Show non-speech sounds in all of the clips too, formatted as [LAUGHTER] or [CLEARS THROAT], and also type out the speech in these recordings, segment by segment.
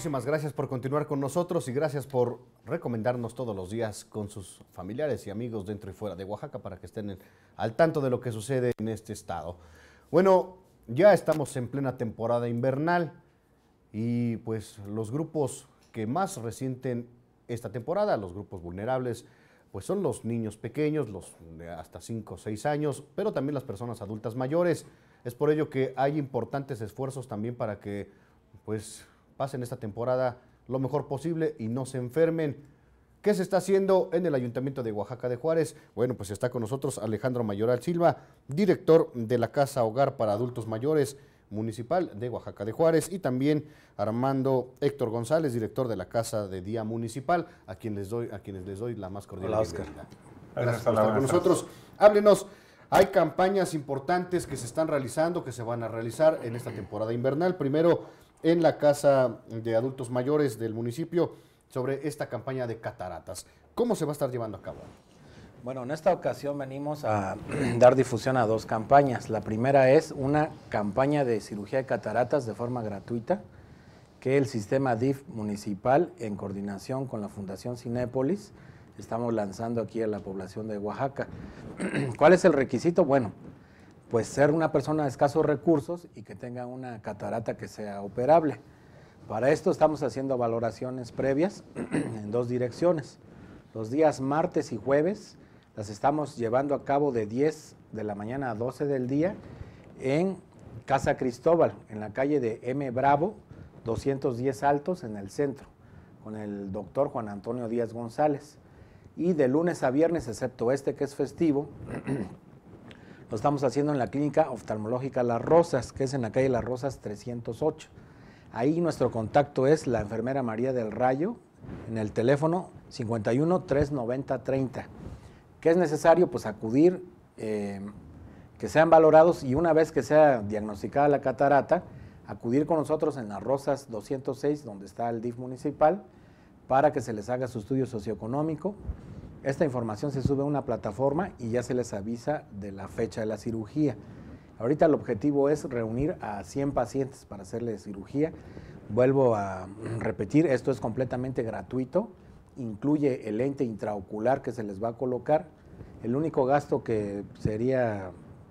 muchísimas gracias por continuar con nosotros y gracias por recomendarnos todos los días con sus familiares y amigos dentro y fuera de Oaxaca para que estén al tanto de lo que sucede en este estado. Bueno, ya estamos en plena temporada invernal y pues los grupos que más resienten esta temporada, los grupos vulnerables, pues son los niños pequeños, los de hasta 5 o 6 años, pero también las personas adultas mayores. Es por ello que hay importantes esfuerzos también para que pues pasen esta temporada lo mejor posible y no se enfermen. ¿Qué se está haciendo en el Ayuntamiento de Oaxaca de Juárez? Bueno, pues está con nosotros Alejandro Mayoral Silva, director de la Casa Hogar para Adultos Mayores Municipal de Oaxaca de Juárez, y también Armando Héctor González, director de la Casa de Día Municipal, a, quien les doy, a quienes les doy la más cordial bienvenida. Gracias por estar con nosotros. Háblenos, hay campañas importantes que se están realizando, que se van a realizar en esta temporada invernal. Primero, en la Casa de Adultos Mayores del municipio sobre esta campaña de cataratas. ¿Cómo se va a estar llevando a cabo? Bueno, en esta ocasión venimos a [CLEARS THROAT] dar difusión a dos campañas. La primera es una campaña de cirugía de cataratas de forma gratuita que el sistema DIF municipal, en coordinación con la Fundación Cinépolis, estamos lanzando aquí a la población de Oaxaca. [CLEARS THROAT] ¿Cuál es el requisito? Bueno, pues ser una persona de escasos recursos y que tenga una catarata que sea operable. Para esto estamos haciendo valoraciones previas [CLEARS THROAT] en dos direcciones. Los días martes y jueves las estamos llevando a cabo de 10 de la mañana a 12 del día en Casa Cristóbal, en la calle de M. Bravo, 210 Altos, en el centro, con el doctor Juan Antonio Díaz González. Y de lunes a viernes, excepto este que es festivo, [CLEARS THROAT] Lo estamos haciendo en la clínica oftalmológica Las Rosas, que es en la calle Las Rosas 308. Ahí nuestro contacto es la enfermera María del Rayo en el teléfono 51 390 30. ¿Qué es necesario? Pues acudir, eh, que sean valorados y una vez que sea diagnosticada la catarata, acudir con nosotros en Las Rosas 206, donde está el DIF municipal, para que se les haga su estudio socioeconómico esta información se sube a una plataforma y ya se les avisa de la fecha de la cirugía. Ahorita el objetivo es reunir a 100 pacientes para hacerle cirugía. Vuelvo a [CLEARS THROAT] repetir, esto es completamente gratuito, incluye el lente intraocular que se les va a colocar. El único gasto que sería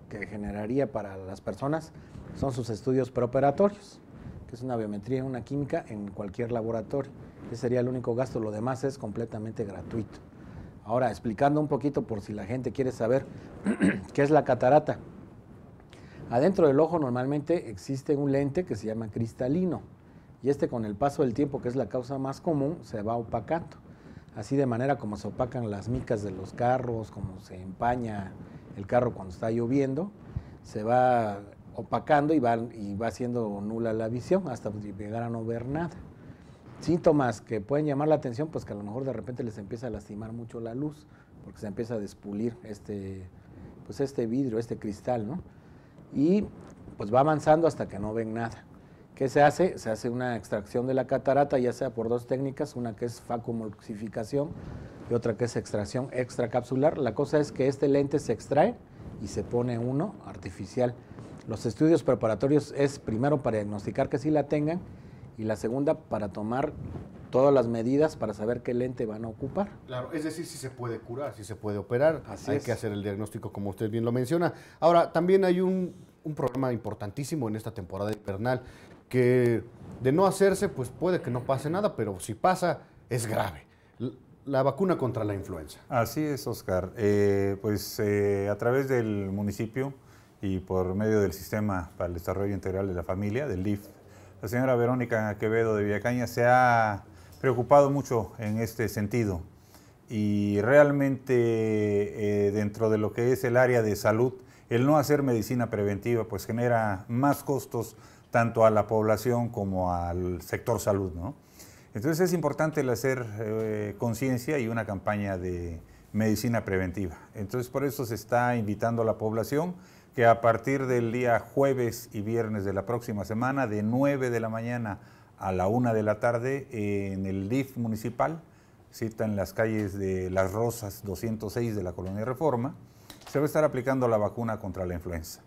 que generaría para las personas son sus estudios preoperatorios, que es una biometría, una química en cualquier laboratorio. Ese sería el único gasto, lo demás es completamente gratuito. Ahora, explicando un poquito por si la gente quiere saber [CLEARS THROAT] qué es la catarata. Adentro del ojo normalmente existe un lente que se llama cristalino y este con el paso del tiempo, que es la causa más común, se va opacando. Así de manera como se opacan las micas de los carros, como se empaña el carro cuando está lloviendo, se va opacando y va, y va siendo nula la visión hasta llegar a no ver nada síntomas que pueden llamar la atención, pues que a lo mejor de repente les empieza a lastimar mucho la luz, porque se empieza a despulir este, pues este, vidrio, este cristal, ¿no? Y pues va avanzando hasta que no ven nada. ¿Qué se hace? Se hace una extracción de la catarata, ya sea por dos técnicas, una que es facumoxificación y otra que es extracción extracapsular. La cosa es que este lente se extrae y se pone uno artificial. Los estudios preparatorios es primero para diagnosticar que sí la tengan y la segunda para tomar todas las medidas para saber qué lente van a ocupar. Claro, es decir, si se puede curar, si se puede operar, hay que hacer el diagnóstico como usted bien lo menciona. Ahora, también hay un, un problema importantísimo en esta temporada invernal que de no hacerse, pues puede que no pase nada, pero si pasa, es grave. La vacuna contra la influenza. Así es, Oscar. Eh, pues eh, a través del municipio y por medio del Sistema para el Desarrollo Integral de la Familia, del LIF, la señora Verónica Quevedo de Villacaña se ha preocupado mucho en este sentido y realmente eh, dentro de lo que es el área de salud, el no hacer medicina preventiva pues genera más costos tanto a la población como al sector salud, ¿no? Entonces es importante el hacer eh, conciencia y una campaña de medicina preventiva. Entonces por eso se está invitando a la población que a partir del día jueves y viernes de la próxima semana, de 9 de la mañana a la 1 de la tarde, en el DIF municipal, cita en las calles de Las Rosas 206 de la Colonia Reforma, se va a estar aplicando la vacuna contra la influenza.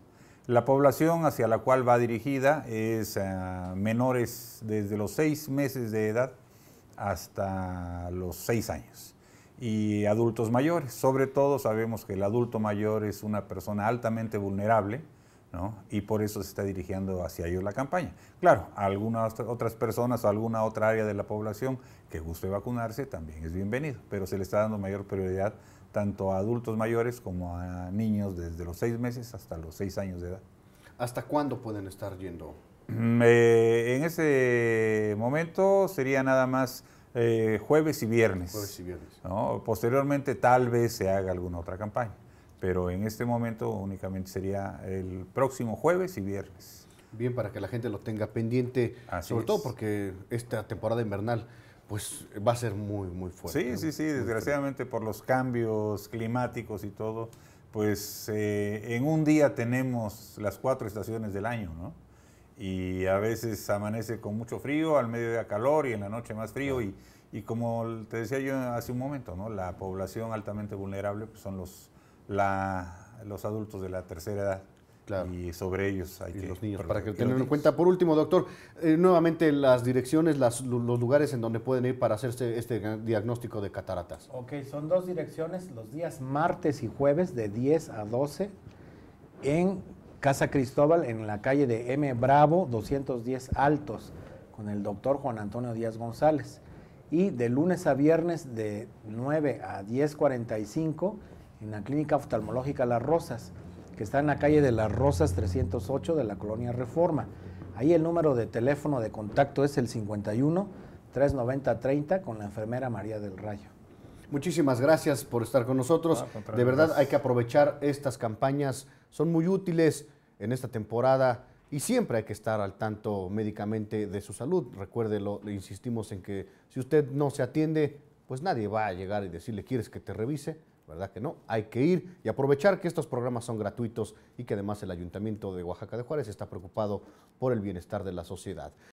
La población hacia la cual va dirigida es menores desde los 6 meses de edad hasta los 6 años y adultos mayores. Sobre todo sabemos que el adulto mayor es una persona altamente vulnerable ¿no? y por eso se está dirigiendo hacia ellos la campaña. Claro, algunas otras personas, alguna otra área de la población que guste vacunarse también es bienvenido, pero se le está dando mayor prioridad tanto a adultos mayores como a niños desde los seis meses hasta los seis años de edad. ¿Hasta cuándo pueden estar yendo? Mm, eh, en ese momento sería nada más eh, jueves y viernes. Posteriormente tal vez se haga alguna otra campaña, pero en este momento únicamente sería el próximo jueves y viernes. Bien, para que la gente lo tenga pendiente, sobre todo porque esta temporada invernal pues va a ser muy, muy fuerte. Sí, sí, sí, desgraciadamente por los cambios climáticos y todo, pues eh, en un día tenemos las cuatro estaciones del año, ¿no? y a veces amanece con mucho frío, al medio mediodía calor y en la noche más frío. Y, como te decía yo hace un momento, ¿no? la población altamente vulnerable pues, son los, la, los adultos de la tercera edad. Y sobre ellos hay que... Los para que tengan en cuenta. Por último, doctor, eh, nuevamente las direcciones, los lugares en donde pueden ir para hacerse este diagnóstico de cataratas. Ok, son dos direcciones, los días martes y jueves de 10 a 12 en Casa Cristóbal, en la calle de M. Bravo, 210 Altos, con el doctor Juan Antonio Díaz González. Y de lunes a viernes de 9 a 10.45 en la Clínica Oftalmológica Las Rosas, que está en la calle de Las Rosas 308 de la Colonia Reforma. Ahí el número de teléfono de contacto es el 51 390 30 con la enfermera María del Rayo. Muchísimas gracias por estar con nosotros. de verdad hay que aprovechar estas campañas, son muy útiles en esta temporada y siempre hay que estar al tanto médicamente de su salud. Recuérdelo, le insistimos en que si usted no se atiende, pues nadie va a llegar y decirle, ¿quieres que te revise? ¿Verdad que no? Hay que ir y aprovechar que estos programas son gratuitos y que además el Ayuntamiento de Oaxaca de Juárez está preocupado por el bienestar de la sociedad.